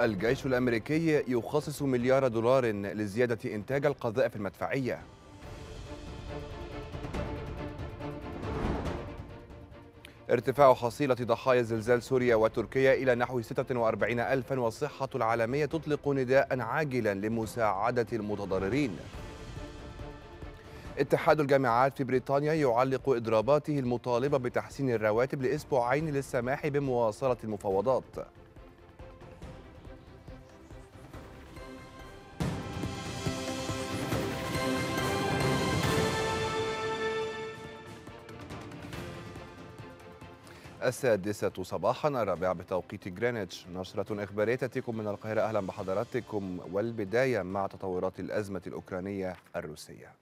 الجيش الأمريكي يخصص مليار دولار لزيادة إنتاج القذائف المدفعية ارتفاع حصيلة ضحايا زلزال سوريا وتركيا إلى نحو 46 ألفا والصحة العالمية تطلق نداء عاجلا لمساعدة المتضررين اتحاد الجامعات في بريطانيا يعلق إضراباته المطالبة بتحسين الرواتب لأسبوعين للسماح بمواصلة المفاوضات السادسة صباحا الرابعة بتوقيت جرينتش نشرة إخبارية تأتيكم من القاهرة أهلا بحضراتكم والبداية مع تطورات الأزمة الأوكرانية الروسية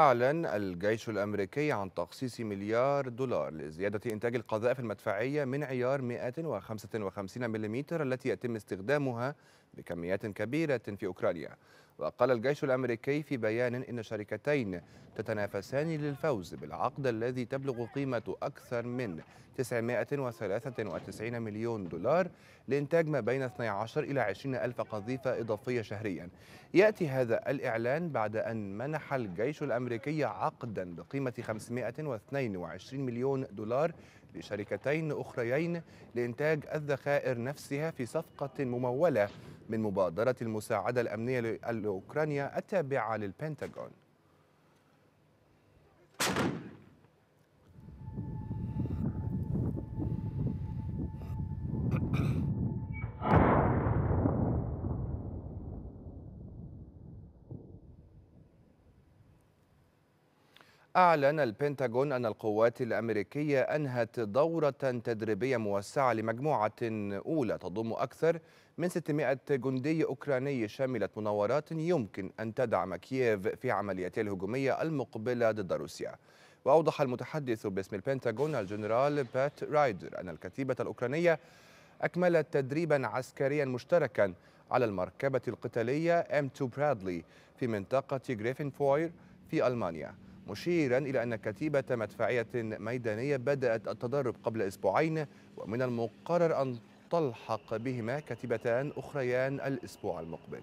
أعلن الجيش الأمريكي عن تخصيص مليار دولار لزيادة إنتاج القذائف المدفعية من عيار 155 ملم التي يتم استخدامها بكميات كبيرة في أوكرانيا وقال الجيش الأمريكي في بيان إن شركتين تتنافسان للفوز بالعقد الذي تبلغ قيمة أكثر من 993 مليون دولار لإنتاج ما بين 12 إلى 20 ألف قذيفة إضافية شهريا يأتي هذا الإعلان بعد أن منح الجيش الأمريكي عقدا بقيمة 522 مليون دولار لشركتين أخريين لإنتاج الذخائر نفسها في صفقة ممولة من مبادرة المساعدة الأمنية لأوكرانيا التابعة للبنتاغون أعلن البنتاغون أن القوات الأمريكية أنهت دورة تدريبية موسعة لمجموعة أولى تضم أكثر من 600 جندي أوكراني شملت مناورات يمكن أن تدعم كييف في عملياتها الهجومية المقبلة ضد روسيا وأوضح المتحدث باسم البنتاغون الجنرال بات رايدر أن الكتيبة الأوكرانية أكملت تدريبا عسكريا مشتركا على المركبة القتالية M2 برادلي في منطقة فوير في ألمانيا مشيرا إلى أن كتيبة مدفعية ميدانية بدأت التدرب قبل أسبوعين ومن المقرر أن تلحق بهما كتيبتان أخريان الأسبوع المقبل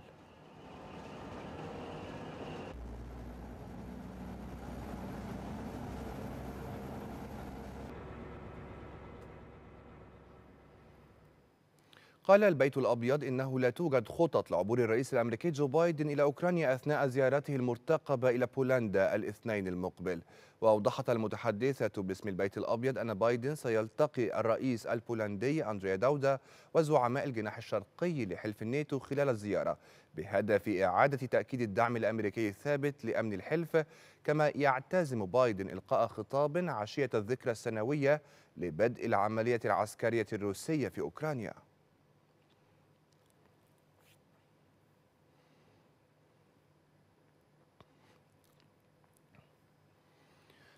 قال البيت الأبيض إنه لا توجد خطط لعبور الرئيس الأمريكي جو بايدن إلى أوكرانيا أثناء زيارته المرتقبة إلى بولندا الاثنين المقبل وأوضحت المتحدثة باسم البيت الأبيض أن بايدن سيلتقي الرئيس البولندي أندريا داودا وزعماء الجناح الشرقي لحلف الناتو خلال الزيارة بهدف إعادة تأكيد الدعم الأمريكي الثابت لأمن الحلف كما يعتزم بايدن إلقاء خطاب عشية الذكرى السنوية لبدء العملية العسكرية الروسية في أوكرانيا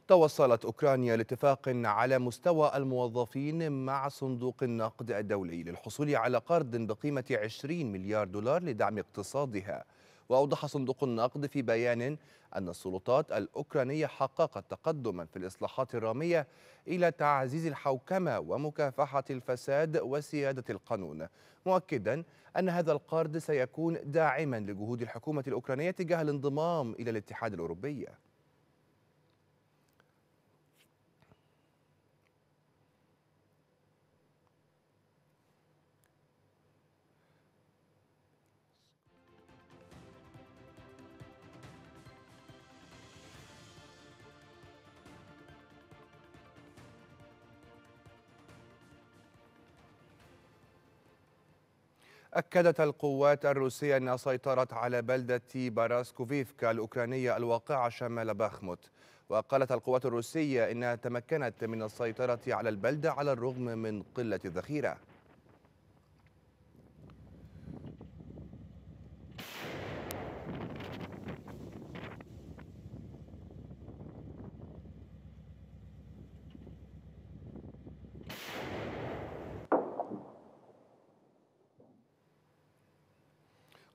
توصلت أوكرانيا لاتفاق على مستوى الموظفين مع صندوق النقد الدولي للحصول على قرض بقيمة 20 مليار دولار لدعم اقتصادها وأوضح صندوق النقد في بيان أن السلطات الأوكرانية حققت تقدما في الإصلاحات الرامية إلى تعزيز الحوكمة ومكافحة الفساد وسيادة القانون مؤكدا أن هذا القرض سيكون داعما لجهود الحكومة الأوكرانية تجاه الانضمام إلى الاتحاد الأوروبي أكدت القوات الروسية أنها سيطرت على بلدة باراسكوفيفكا الأوكرانية الواقعة شمال باخموت وقالت القوات الروسية إنها تمكنت من السيطرة على البلدة على الرغم من قلة الذخيرة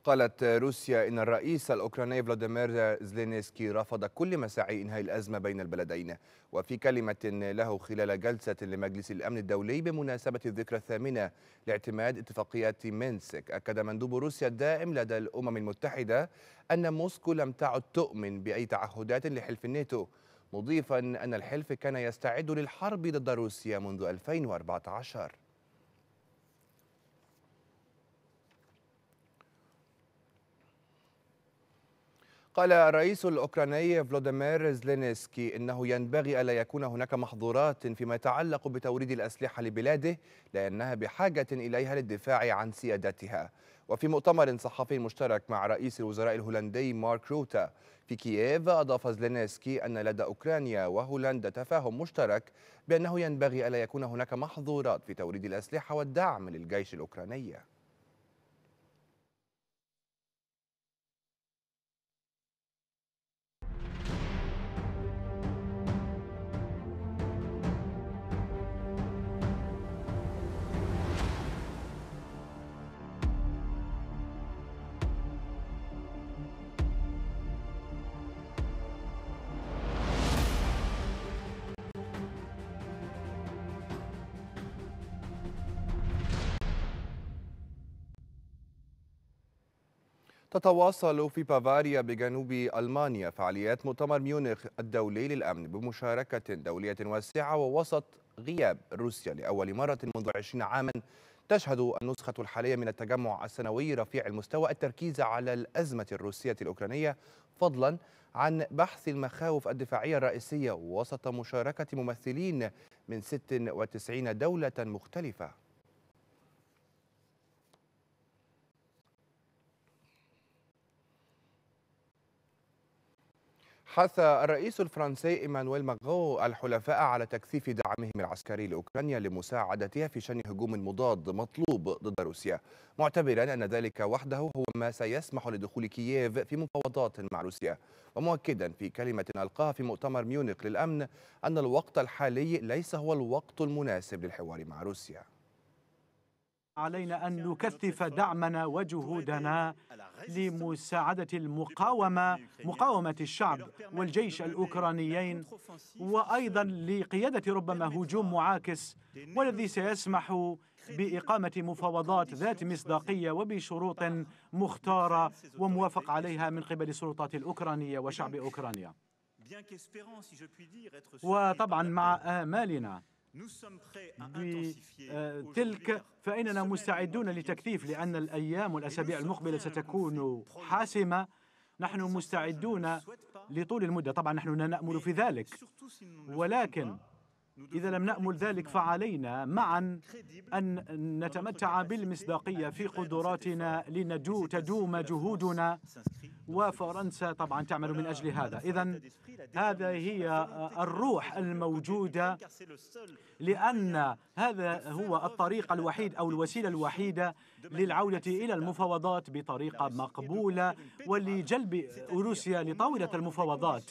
قالت روسيا إن الرئيس الأوكراني فلاديمير زلينسكي رفض كل مساعي إنهاء الأزمة بين البلدين وفي كلمة له خلال جلسة لمجلس الأمن الدولي بمناسبة الذكرى الثامنة لاعتماد اتفاقية مينسك أكد مندوب روسيا الدائم لدى الأمم المتحدة أن موسكو لم تعد تؤمن بأي تعهدات لحلف الناتو مضيفا أن الحلف كان يستعد للحرب ضد روسيا منذ 2014 قال الرئيس الأوكراني فلوديمير زلينسكي إنه ينبغي ألا يكون هناك محظورات فيما يتعلق بتوريد الأسلحة لبلاده لأنها بحاجة إليها للدفاع عن سيادتها وفي مؤتمر صحفي مشترك مع رئيس الوزراء الهولندي مارك روتا في كييف أضاف زلينسكي أن لدى أوكرانيا وهولندا تفاهم مشترك بأنه ينبغي ألا يكون هناك محظورات في توريد الأسلحة والدعم للجيش الأوكراني تتواصل في بافاريا بجنوب ألمانيا فعاليات مؤتمر ميونخ الدولي للأمن بمشاركة دولية واسعة ووسط غياب روسيا لأول مرة منذ 20 عاما تشهد النسخة الحالية من التجمع السنوي رفيع المستوى التركيز على الأزمة الروسية الأوكرانية فضلا عن بحث المخاوف الدفاعية الرئيسية وسط مشاركة ممثلين من 96 دولة مختلفة حث الرئيس الفرنسي إيمانويل ماغو الحلفاء على تكثيف دعمهم العسكري لأوكرانيا لمساعدتها في شن هجوم مضاد مطلوب ضد روسيا معتبرا أن ذلك وحده هو ما سيسمح لدخول كييف في مفاوضات مع روسيا ومؤكدا في كلمة ألقاها في مؤتمر ميونخ للأمن أن الوقت الحالي ليس هو الوقت المناسب للحوار مع روسيا علينا أن نكثف دعمنا وجهودنا لمساعدة المقاومة مقاومة الشعب والجيش الأوكرانيين وأيضا لقيادة ربما هجوم معاكس والذي سيسمح بإقامة مفاوضات ذات مصداقية وبشروط مختارة وموافق عليها من قبل السلطات الأوكرانية وشعب أوكرانيا وطبعا مع آمالنا آه، تلك فإننا مستعدون لتكثيف لأن الأيام والأسابيع المقبلة ستكون حاسمة نحن مستعدون لطول المدة طبعا نحن نأمل في ذلك ولكن إذا لم نأمل ذلك فعلينا معا أن نتمتع بالمصداقية في قدراتنا لتدوم جهودنا وفرنسا طبعا تعمل من أجل هذا إذا هذا هي الروح الموجودة لأن هذا هو الطريق الوحيد أو الوسيلة الوحيدة للعودة إلى المفاوضات بطريقة مقبولة ولجلب روسيا لطاولة المفاوضات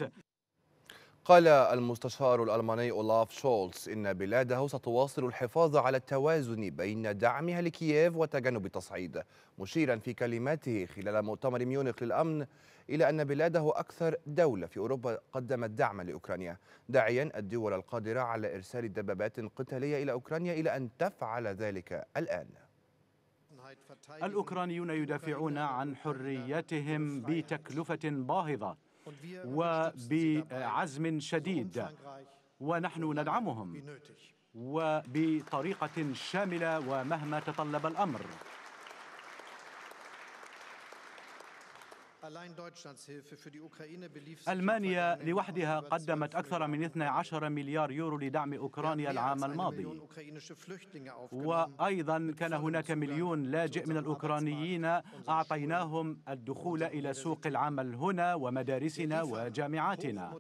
قال المستشار الألماني أولاف شولتز إن بلاده ستواصل الحفاظ على التوازن بين دعمها لكييف وتجنب التصعيد مشيرا في كلماته خلال مؤتمر ميونخ للأمن إلى أن بلاده أكثر دولة في أوروبا قدمت دعما لأوكرانيا داعيا الدول القادرة على إرسال دبابات قتالية إلى أوكرانيا إلى أن تفعل ذلك الآن الأوكرانيون يدافعون عن حريتهم بتكلفة باهظة وبعزم شديد ونحن ندعمهم وبطريقة شاملة ومهما تطلب الأمر ألمانيا لوحدها قدمت أكثر من 12 مليار يورو لدعم أوكرانيا العام الماضي وأيضا كان هناك مليون لاجئ من الأوكرانيين أعطيناهم الدخول إلى سوق العمل هنا ومدارسنا وجامعاتنا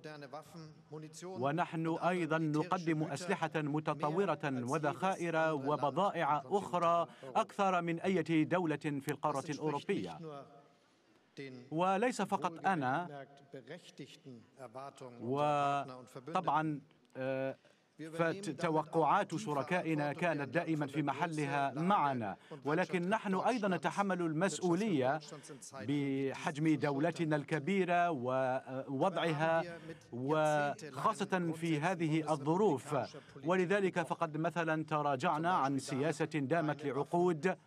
ونحن أيضا نقدم أسلحة متطورة وذخائر وبضائع أخرى أكثر من أي دولة في القارة الأوروبية وليس فقط أنا وطبعا فتوقعات شركائنا كانت دائما في محلها معنا ولكن نحن أيضا نتحمل المسؤولية بحجم دولتنا الكبيرة ووضعها وخاصة في هذه الظروف ولذلك فقد مثلا تراجعنا عن سياسة دامت لعقود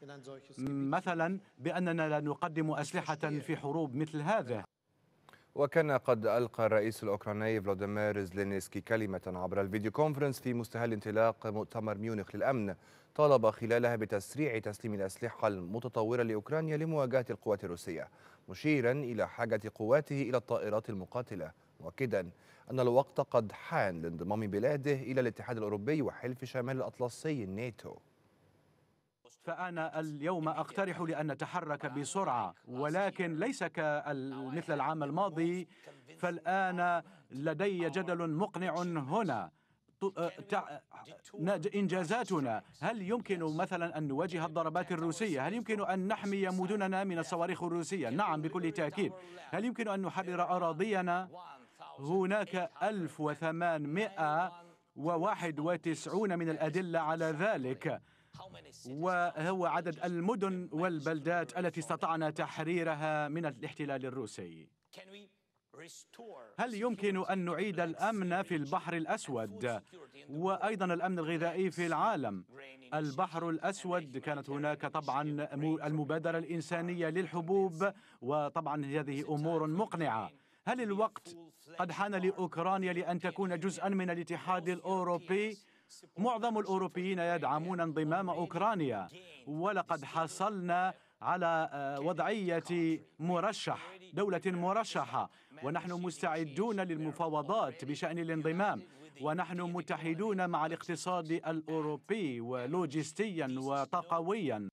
مثلا بأننا لا نقدم أسلحة في حروب مثل هذه وكان قد ألقى الرئيس الأوكراني فلاديمير زلينسكي كلمة عبر الفيديو كونفرنس في مستهل انطلاق مؤتمر ميونخ للأمن طالب خلالها بتسريع تسليم الأسلحة المتطورة لأوكرانيا لمواجهة القوات الروسية مشيرا إلى حاجة قواته إلى الطائرات المقاتلة مؤكدا أن الوقت قد حان لانضمام بلاده إلى الاتحاد الأوروبي وحلف شمال الأطلسي الناتو فأنا اليوم أقترح لأن نتحرك بسرعة ولكن ليس مثل العام الماضي فالآن لدي جدل مقنع هنا إنجازاتنا هل يمكن مثلا أن نواجه الضربات الروسية هل يمكن أن نحمي مدننا من الصواريخ الروسية نعم بكل تأكيد هل يمكن أن نحرر أراضينا هناك 1891 من الأدلة على ذلك وهو عدد المدن والبلدات التي استطعنا تحريرها من الاحتلال الروسي هل يمكن أن نعيد الأمن في البحر الأسود وأيضا الأمن الغذائي في العالم البحر الأسود كانت هناك طبعا المبادرة الإنسانية للحبوب وطبعا هذه أمور مقنعة هل الوقت قد حان لأوكرانيا لأن تكون جزءا من الاتحاد الأوروبي معظم الأوروبيين يدعمون انضمام أوكرانيا ولقد حصلنا على آه، وضعية مرشح دولة مرشحة ونحن مستعدون للمفاوضات بشأن الانضمام ونحن متحدون مع الاقتصاد الأوروبي ولوجستيا وطاقويا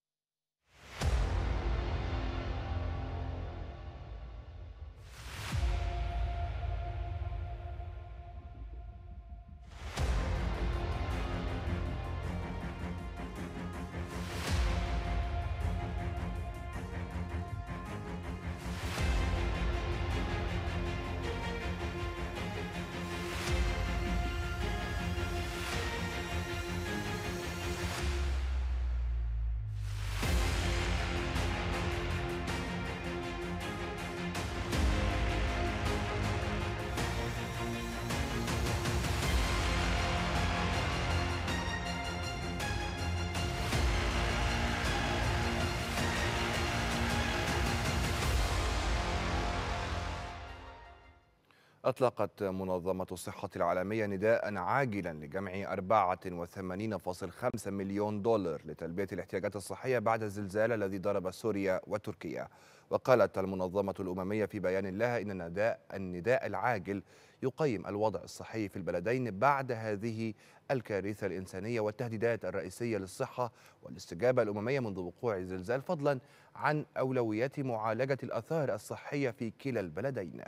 أطلقت منظمة الصحة العالمية نداء عاجلا لجمع 84.5 مليون دولار لتلبية الاحتياجات الصحية بعد الزلزال الذي ضرب سوريا وتركيا وقالت المنظمة الأممية في بيان لها إن نداء النداء العاجل يقيم الوضع الصحي في البلدين بعد هذه الكارثة الإنسانية والتهديدات الرئيسية للصحة والاستجابة الأممية منذ وقوع الزلزال فضلا عن أولويات معالجة الأثار الصحية في كلا البلدين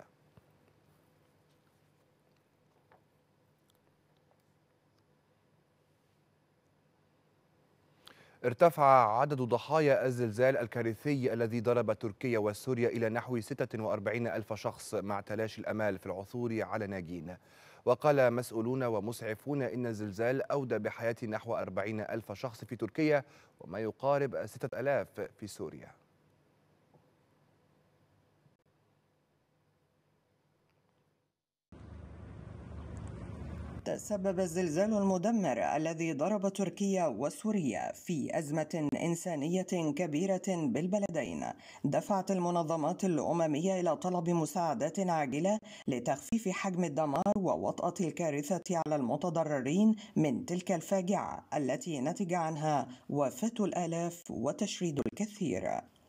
ارتفع عدد ضحايا الزلزال الكارثي الذي ضرب تركيا وسوريا إلى نحو 46 ألف شخص مع تلاشي الأمال في العثور على ناجين وقال مسؤولون ومسعفون إن الزلزال أودى بحياة نحو 40 ألف شخص في تركيا وما يقارب 6 ألاف في سوريا تسبب سبب الزلزال المدمر الذي ضرب تركيا وسوريا في أزمة إنسانية كبيرة بالبلدين دفعت المنظمات الأممية إلى طلب مساعدات عاجلة لتخفيف حجم الدمار ووطأة الكارثة على المتضررين من تلك الفاجعة التي نتج عنها وفاة الآلاف وتشريد الكثير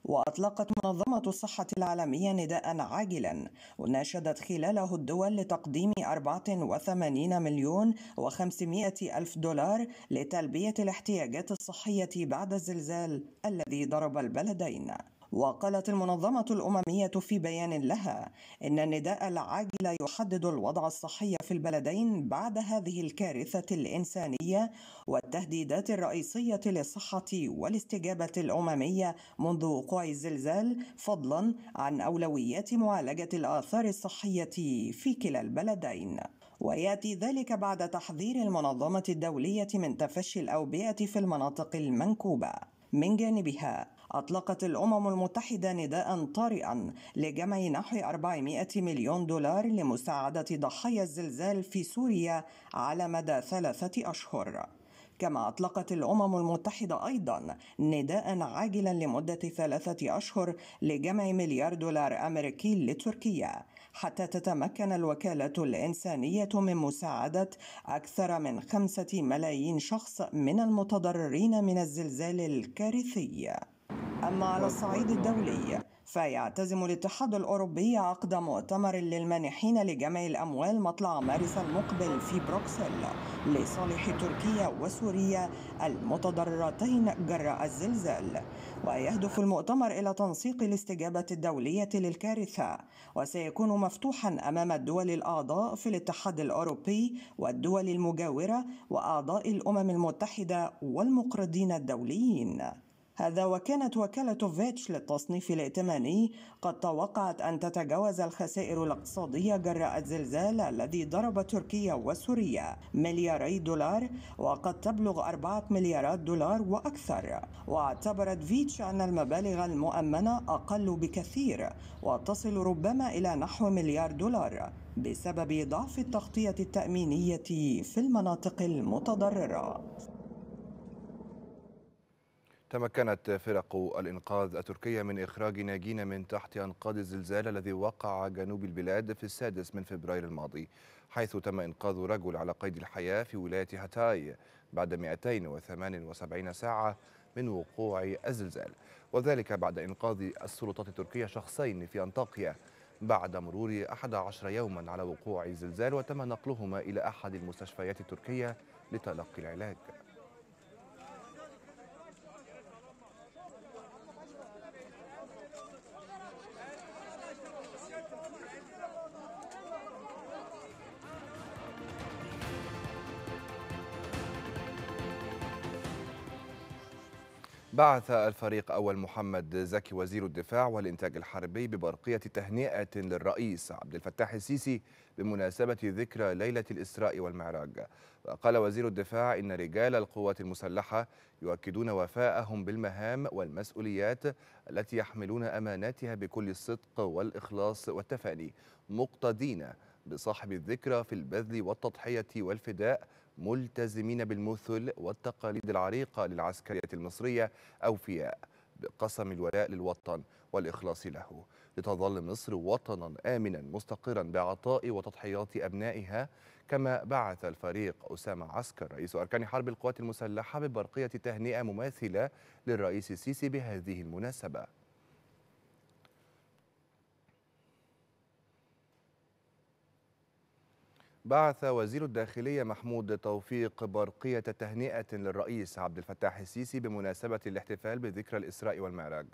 وأطلقت منظمة الصحة العالمية نداء عاجلا ناشدت خلاله الدول لتقديم 84 مليون و500 ألف دولار لتلبية الاحتياجات الصحية بعد الزلزال الذي ضرب البلدين وقالت المنظمة الأممية في بيان لها إن النداء العاجل يحدد الوضع الصحي في البلدين بعد هذه الكارثة الإنسانية والتهديدات الرئيسية للصحة والاستجابة الأممية منذ وقوع الزلزال فضلا عن أولويات معالجة الآثار الصحية في كلا البلدين. وياتي ذلك بعد تحذير المنظمه الدوليه من تفشي الاوبئه في المناطق المنكوبه من جانبها أطلقت الأمم المتحدة نداء طارئا لجمع نحو 400 مليون دولار لمساعدة ضحايا الزلزال في سوريا على مدى ثلاثة أشهر كما أطلقت الأمم المتحدة أيضا نداء عاجلا لمدة ثلاثة أشهر لجمع مليار دولار أمريكي لتركيا حتى تتمكن الوكالة الإنسانية من مساعدة أكثر من خمسة ملايين شخص من المتضررين من الزلزال الكارثي أما على الصعيد الدولي فيعتزم الاتحاد الأوروبي عقد مؤتمر للمانحين لجمع الأموال مطلع مارس المقبل في بروكسل لصالح تركيا وسوريا المتضررتين جراء الزلزال ويهدف المؤتمر إلى تنسيق الاستجابة الدولية للكارثة وسيكون مفتوحا أمام الدول الأعضاء في الاتحاد الأوروبي والدول المجاورة وأعضاء الأمم المتحدة والمقرضين الدوليين هذا وكانت وكالة فيتش للتصنيف الائتماني قد توقعت أن تتجاوز الخسائر الاقتصادية جراء الزلزال الذي ضرب تركيا وسوريا ملياري دولار وقد تبلغ أربعة مليارات دولار وأكثر واعتبرت فيتش أن المبالغ المؤمنة أقل بكثير وتصل ربما إلى نحو مليار دولار بسبب ضعف التغطية التأمينية في المناطق المتضررة تمكنت فرق الإنقاذ التركية من إخراج ناجين من تحت أنقاض الزلزال الذي وقع جنوب البلاد في السادس من فبراير الماضي حيث تم إنقاذ رجل على قيد الحياة في ولاية هاتاي بعد 278 ساعة من وقوع الزلزال وذلك بعد إنقاذ السلطات التركية شخصين في أنطاقيا بعد مرور 11 يوما على وقوع الزلزال وتم نقلهما إلى أحد المستشفيات التركية لتلقي العلاج بعث الفريق أول محمد زكي وزير الدفاع والإنتاج الحربي ببرقية تهنئة للرئيس عبد الفتاح السيسي بمناسبة ذكرى ليلة الإسراء والمعراج وقال وزير الدفاع إن رجال القوات المسلحة يؤكدون وفاءهم بالمهام والمسؤوليات التي يحملون أماناتها بكل الصدق والإخلاص والتفاني مقتدين بصاحب الذكرى في البذل والتضحية والفداء ملتزمين بالمثل والتقاليد العريقة للعسكرية المصرية أوفياء بقسم الولاء للوطن والإخلاص له لتظل مصر وطنا آمنا مستقرا بعطاء وتضحيات أبنائها كما بعث الفريق أسامة عسكر رئيس أركان حرب القوات المسلحة ببرقية تهنئة مماثلة للرئيس السيسي بهذه المناسبة بعث وزير الداخلية محمود توفيق برقية تهنئة للرئيس عبد الفتاح السيسي بمناسبة الاحتفال بذكرى الإسراء والمعراج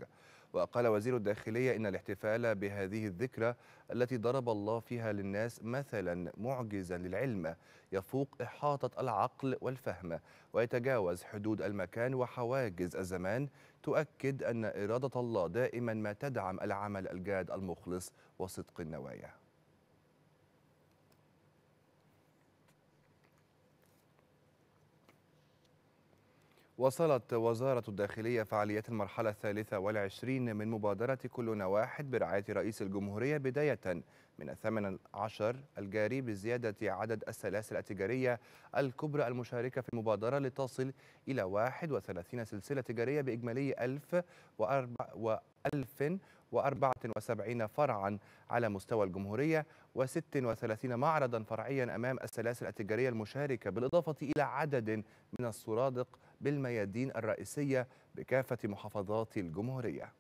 وقال وزير الداخلية إن الاحتفال بهذه الذكرى التي ضرب الله فيها للناس مثلا معجزا للعلم يفوق إحاطة العقل والفهم ويتجاوز حدود المكان وحواجز الزمان تؤكد أن إرادة الله دائما ما تدعم العمل الجاد المخلص وصدق النوايا وصلت وزارة الداخلية فعاليات المرحلة الثالثة والعشرين من مبادرة كلنا واحد برعاية رئيس الجمهورية بداية من الثامن عشر الجاري بزيادة عدد السلاسل التجارية الكبرى المشاركة في المبادرة لتصل إلى 31 سلسلة تجارية بإجمالي 1074 فرعا على مستوى الجمهورية و36 معرضا فرعيا أمام السلاسل التجارية المشاركة بالإضافة إلى عدد من الصرادق بالميادين الرئيسية بكافة محافظات الجمهورية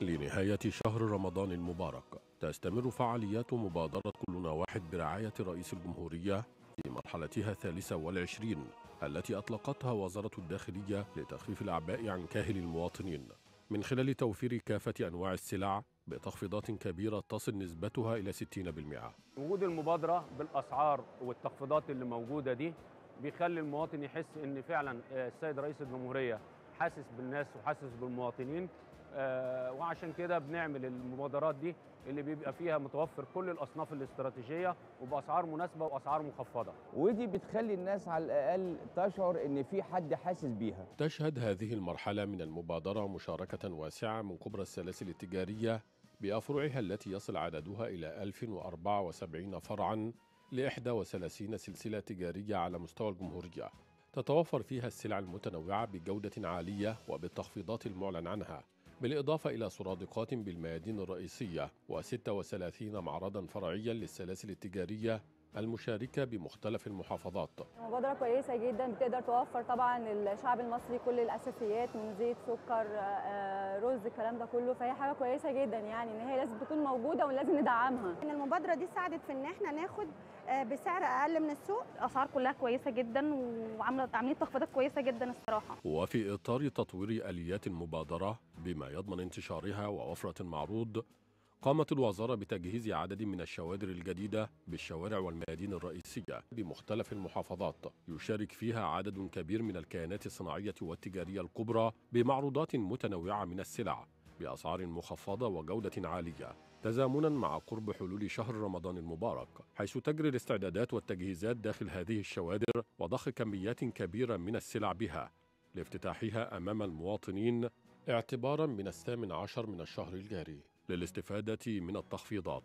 لنهاية شهر رمضان المبارك تستمر فعاليات مبادرة كلنا واحد برعاية رئيس الجمهورية في مرحلتها الثالثة والعشرين التي أطلقتها وزارة الداخلية لتخفيف الأعباء عن كاهل المواطنين من خلال توفير كافة أنواع السلع بتخفيضات كبيرة تصل نسبتها إلى 60% وجود المبادرة بالأسعار والتخفيضات اللي موجودة دي بيخلي المواطن يحس ان فعلا آه، السيد رئيس الجمهوريه حاسس بالناس وحاسس بالمواطنين آه، وعشان كده بنعمل المبادرات دي اللي بيبقى فيها متوفر كل الاصناف الاستراتيجيه وباسعار مناسبه واسعار مخفضه. ودي بتخلي الناس على الاقل تشعر ان في حد حاسس بيها. تشهد هذه المرحله من المبادره مشاركه واسعه من كبرى السلاسل التجاريه بأفرعها التي يصل عددها إلى 1074 فرعاً لإحدى وثلاثين سلسلة تجارية على مستوى الجمهورية تتوفر فيها السلع المتنوعة بجودة عالية وبالتخفيضات المعلن عنها بالإضافة إلى سرادقات بالميادين الرئيسية و36 معرضا فرعيا للسلاسل التجارية المشاركة بمختلف المحافظات مبادرة كويسة جدا بتقدر توفر طبعا للشعب المصري كل الأساسيات من زيت سكر آه، رز الكلام ده كله فهي حاجه كويسه جدا يعني ان هي لازم تكون موجوده ولازم ندعمها ان المبادره دي ساعدت في ان احنا ناخد آه، بسعر اقل من السوق الاسعار كلها كويسه جدا وعامله عاملين تخفيضات كويسه جدا الصراحه وفي اطار تطوير اليات المبادره بما يضمن انتشارها ووفره المعروض قامت الوزارة بتجهيز عدد من الشوادر الجديدة بالشوارع والميادين الرئيسية بمختلف المحافظات يشارك فيها عدد كبير من الكيانات الصناعية والتجارية الكبرى بمعروضات متنوعة من السلع بأسعار مخفضة وجودة عالية تزامنا مع قرب حلول شهر رمضان المبارك حيث تجري الاستعدادات والتجهيزات داخل هذه الشوادر وضخ كميات كبيرة من السلع بها لافتتاحها أمام المواطنين اعتبارا من الثامن عشر من الشهر الجاري للاستفادة من التخفيضات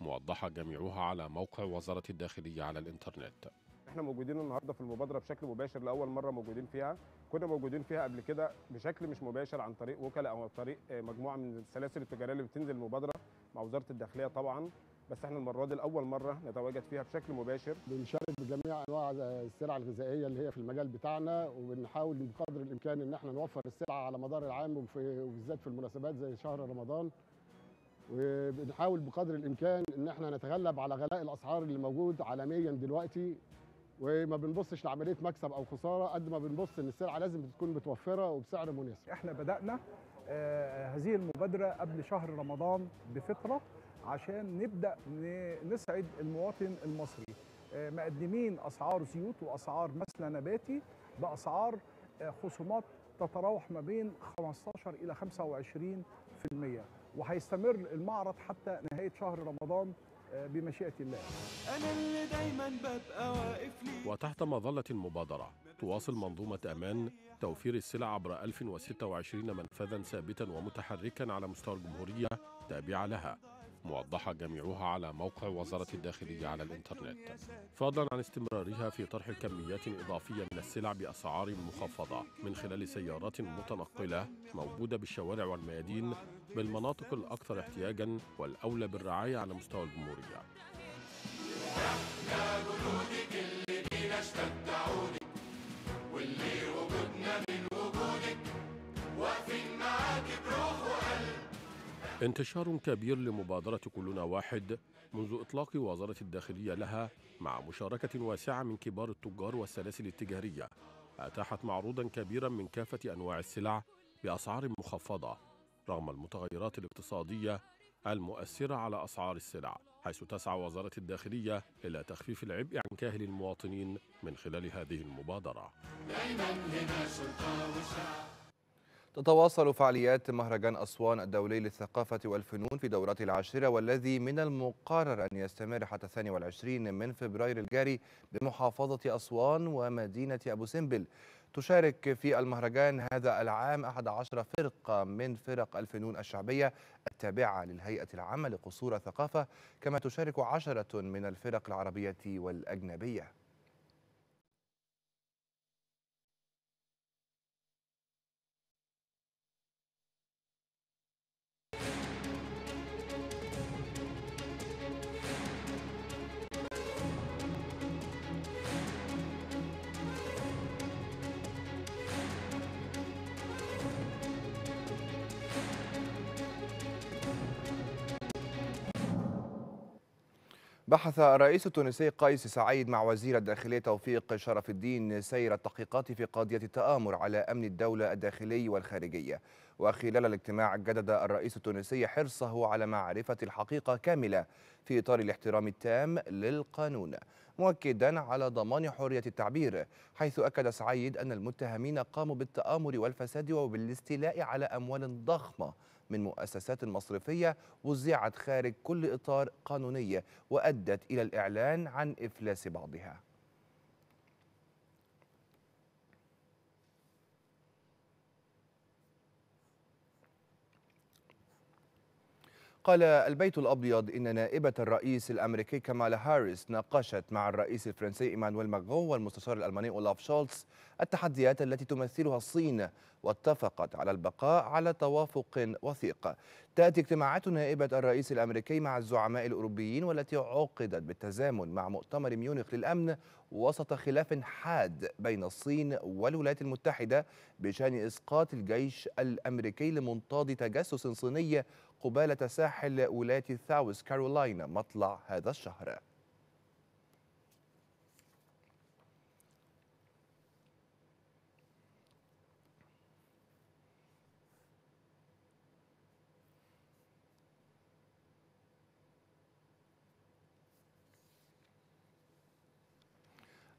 موضحة جميعها على موقع وزارة الداخلية على الإنترنت احنا موجودين النهارده في المبادره بشكل مباشر لاول مره موجودين فيها كنا موجودين فيها قبل كده بشكل مش مباشر عن طريق وكلاء او عن طريق مجموعه من السلاسل التجاريه اللي بتنزل المبادره مع وزاره الداخليه طبعا بس احنا المره دي لاول مره نتواجد فيها بشكل مباشر بنشارك بجميع انواع السلع الغذائيه اللي هي في المجال بتاعنا وبنحاول بقدر الامكان ان احنا نوفر السلع على مدار العام وبالذات في المناسبات زي شهر رمضان وبنحاول بقدر الامكان ان احنا نتغلب على غلاء الاسعار اللي موجود عالميا دلوقتي وما بنبصش لعمليه مكسب او خساره قد ما بنبص ان السلعه لازم تكون متوفره وبسعر مناسب. احنا بدانا آه هذه المبادره قبل شهر رمضان بفتره عشان نبدا نسعد المواطن المصري. آه مقدمين اسعار زيوت واسعار مثل نباتي باسعار آه خصومات تتراوح ما بين 15 الى 25% وهيستمر المعرض حتى نهايه شهر رمضان آه، بمشيئه الله انا اللي دايما ببقى واقف لي وتحت مظله المبادره تواصل منظومه امان توفير السلع عبر 1026 منفذا ثابتا ومتحركا على مستوى الجمهوريه تابعه لها موضحة جميعها على موقع وزارة الداخلية على الإنترنت فضلا عن استمرارها في طرح كميات إضافية من السلع بأسعار مخفضة من خلال سيارات متنقلة موجودة بالشوارع والميادين بالمناطق الأكثر احتياجا والأولى بالرعاية على مستوى الجمهورية احنا جنودك اللي بينا اشتد واللي انتشار كبير لمبادرة كلنا واحد منذ إطلاق وزارة الداخلية لها مع مشاركة واسعة من كبار التجار والسلاسل التجارية أتاحت معروضا كبيرا من كافة أنواع السلع بأسعار مخفضة رغم المتغيرات الاقتصادية المؤثرة على أسعار السلع حيث تسعى وزارة الداخلية إلى تخفيف العبء عن كاهل المواطنين من خلال هذه المبادرة دايما هنا سلطة وسعة تتواصل فعاليات مهرجان أسوان الدولي للثقافة والفنون في دورته العاشرة والذي من المقرر أن يستمر حتى 22 من فبراير الجاري بمحافظة أسوان ومدينة أبو سمبل تشارك في المهرجان هذا العام 11 فرقة من فرق الفنون الشعبية التابعة للهيئة العامة لقصور الثقافة كما تشارك عشرة من الفرق العربية والأجنبية بعث الرئيس التونسي قيس سعيد مع وزير الداخلية توفيق شرف الدين سير التحقيقات في قضية التآمر على أمن الدولة الداخلي والخارجية وخلال الاجتماع جدد الرئيس التونسي حرصه على معرفة الحقيقة كاملة في إطار الاحترام التام للقانون مؤكدا على ضمان حرية التعبير حيث أكد سعيد أن المتهمين قاموا بالتآمر والفساد وبالاستيلاء على أموال ضخمة من مؤسسات مصرفية وزعت خارج كل إطار قانوني وأدت إلى الإعلان عن إفلاس بعضها قال البيت الأبيض إن نائبة الرئيس الأمريكي كمالا هاريس ناقشت مع الرئيس الفرنسي إيمانويل ماكرون والمستشار الألماني أولاف شولتز التحديات التي تمثلها الصين واتفقت على البقاء على توافق وثيق تأتي اجتماعات نائبة الرئيس الأمريكي مع الزعماء الأوروبيين والتي عقدت بالتزامن مع مؤتمر ميونخ للأمن وسط خلاف حاد بين الصين والولايات المتحدة بشأن إسقاط الجيش الأمريكي لمنطاد تجسس صيني قبالة ساحل ولاية ساوث كارولاينا مطلع هذا الشهر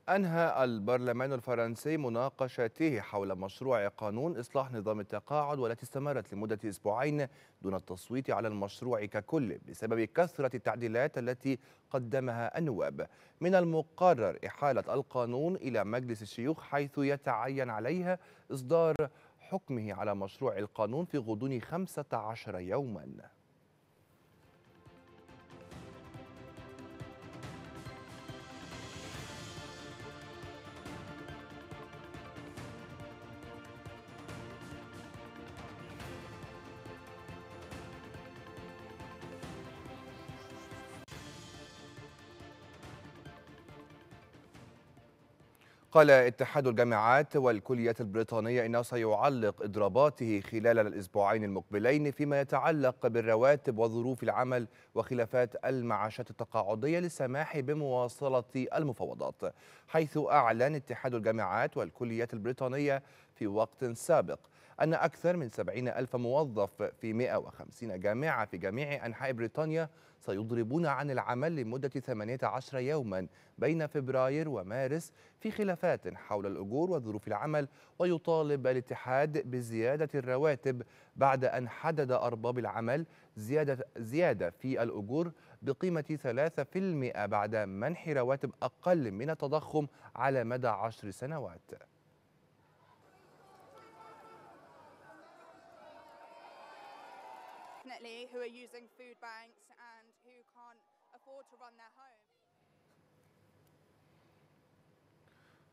أنهى البرلمان الفرنسي مناقشته حول مشروع قانون إصلاح نظام التقاعد والتي استمرت لمدة أسبوعين دون التصويت على المشروع ككل بسبب كثرة التعديلات التي قدمها النواب من المقرر إحالة القانون إلى مجلس الشيوخ حيث يتعين عليها إصدار حكمه على مشروع القانون في غضون 15 يوماً قال اتحاد الجامعات والكليات البريطانية إنه سيعلق إضراباته خلال الأسبوعين المقبلين فيما يتعلق بالرواتب وظروف العمل وخلافات المعاشات التقاعدية للسماح بمواصلة المفاوضات حيث أعلن اتحاد الجامعات والكليات البريطانية في وقت سابق أن أكثر من 70 ألف موظف في 150 جامعة في جميع أنحاء بريطانيا سيضربون عن العمل لمدة 18 يوما بين فبراير ومارس في خلافات حول الأجور وظروف العمل ويطالب الاتحاد بزيادة الرواتب بعد أن حدد أرباب العمل زيادة, زيادة في الأجور بقيمة 3% بعد منح رواتب أقل من التضخم على مدى 10 سنوات family who are using food banks and who can't afford to run their home.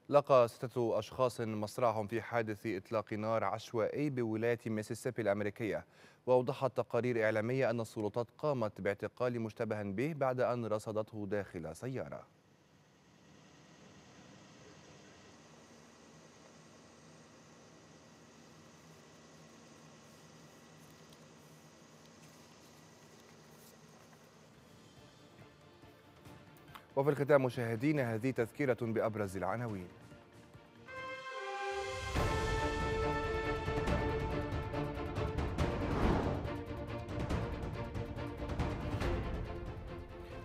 لقى ستة أشخاص مصرعهم في حادث إطلاق نار عشوائي بولاية ميسيسيبي الأمريكية وأوضحت تقارير إعلامية أن السلطات قامت باعتقال مشتبه به بعد أن رصدته داخل سيارة وفي الختام مشاهدينا هذه تذكرة بأبرز العناوين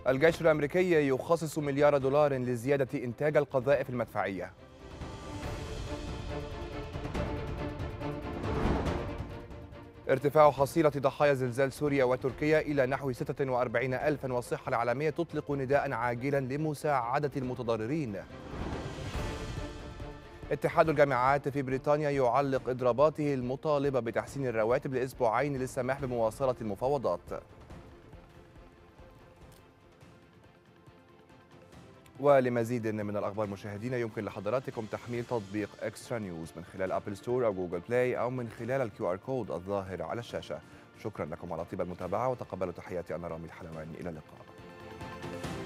الجيش الأمريكي يخصص مليار دولار لزيادة إنتاج القذائف المدفعية ارتفاع حصيلة ضحايا زلزال سوريا وتركيا إلى نحو 46 ألفا والصحة العالمية تطلق نداء عاجلا لمساعدة المتضررين اتحاد الجامعات في بريطانيا يعلق إضراباته المطالبة بتحسين الرواتب لأسبوعين للسماح بمواصلة المفاوضات ولمزيد من الأخبار مشاهدينا يمكن لحضراتكم تحميل تطبيق إكسترا نيوز من خلال أبل ستور أو جوجل بلاي أو من خلال الكيو آر كود الظاهر على الشاشة شكرا لكم على طيب المتابعة وتقبلوا تحياتي أنا رامي الحلواني إلى اللقاء